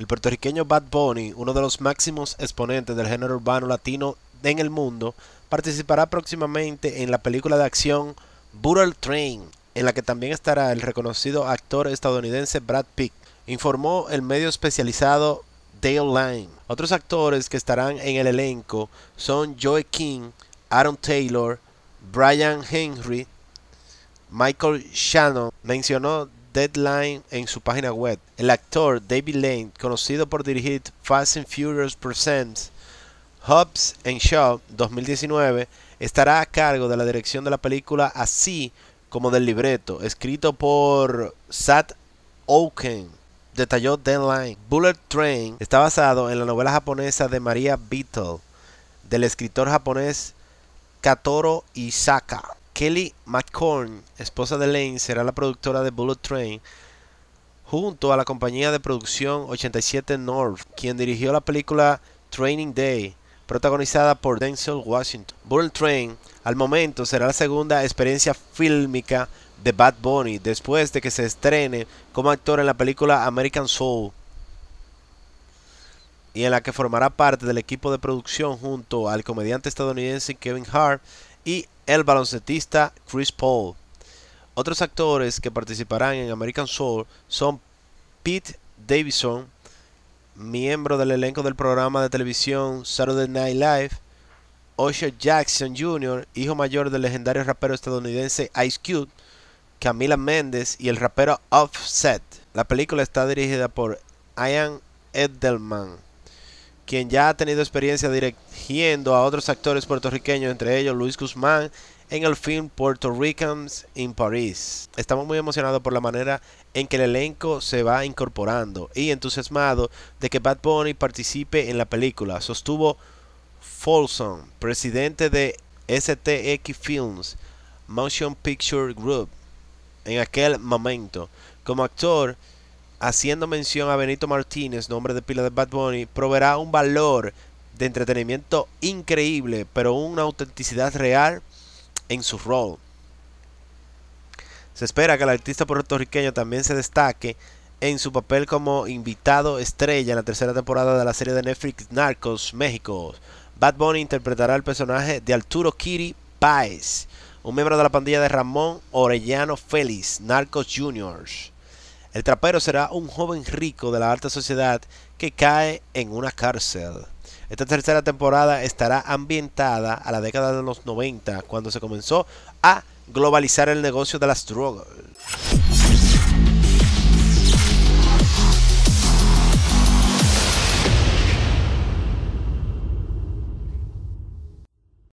El puertorriqueño Bad Bunny, uno de los máximos exponentes del género urbano latino en el mundo, participará próximamente en la película de acción Burl Train, en la que también estará el reconocido actor estadounidense Brad Pitt, informó el medio especializado Dale Line. Otros actores que estarán en el elenco son Joe King, Aaron Taylor, Brian Henry, Michael Shannon, mencionó Deadline en su página web. El actor David Lane, conocido por dirigir Fast and Furious Presents Hobbs and Shaw 2019, estará a cargo de la dirección de la película así como del libreto, escrito por Sat Oaken. Detalló Deadline. Bullet Train está basado en la novela japonesa de Maria Beetle, del escritor japonés Katoro Isaka. Kelly McCorn, esposa de Lane, será la productora de Bullet Train, junto a la compañía de producción 87 North, quien dirigió la película Training Day, protagonizada por Denzel Washington. Bullet Train, al momento, será la segunda experiencia fílmica de Bad Bunny después de que se estrene como actor en la película American Soul y en la que formará parte del equipo de producción junto al comediante estadounidense Kevin Hart y el baloncetista Chris Paul. Otros actores que participarán en American Soul son Pete Davidson, miembro del elenco del programa de televisión Saturday Night Live, Osher Jackson Jr., hijo mayor del legendario rapero estadounidense Ice Cube, Camila Méndez y el rapero Offset. La película está dirigida por Ian Edelman quien ya ha tenido experiencia dirigiendo a otros actores puertorriqueños, entre ellos Luis Guzmán, en el film Puerto Ricans in Paris. Estamos muy emocionados por la manera en que el elenco se va incorporando y entusiasmado de que Bad Bunny participe en la película, sostuvo Folsom, presidente de STX Films, Motion Picture Group, en aquel momento. Como actor, haciendo mención a Benito Martínez, nombre de pila de Bad Bunny, proveerá un valor de entretenimiento increíble, pero una autenticidad real en su rol. Se espera que el artista puertorriqueño también se destaque en su papel como invitado estrella en la tercera temporada de la serie de Netflix Narcos México. Bad Bunny interpretará el personaje de Arturo Kiri Páez, un miembro de la pandilla de Ramón Orellano Félix, Narcos Juniors. El trapero será un joven rico de la alta sociedad que cae en una cárcel. Esta tercera temporada estará ambientada a la década de los 90, cuando se comenzó a globalizar el negocio de las drogas.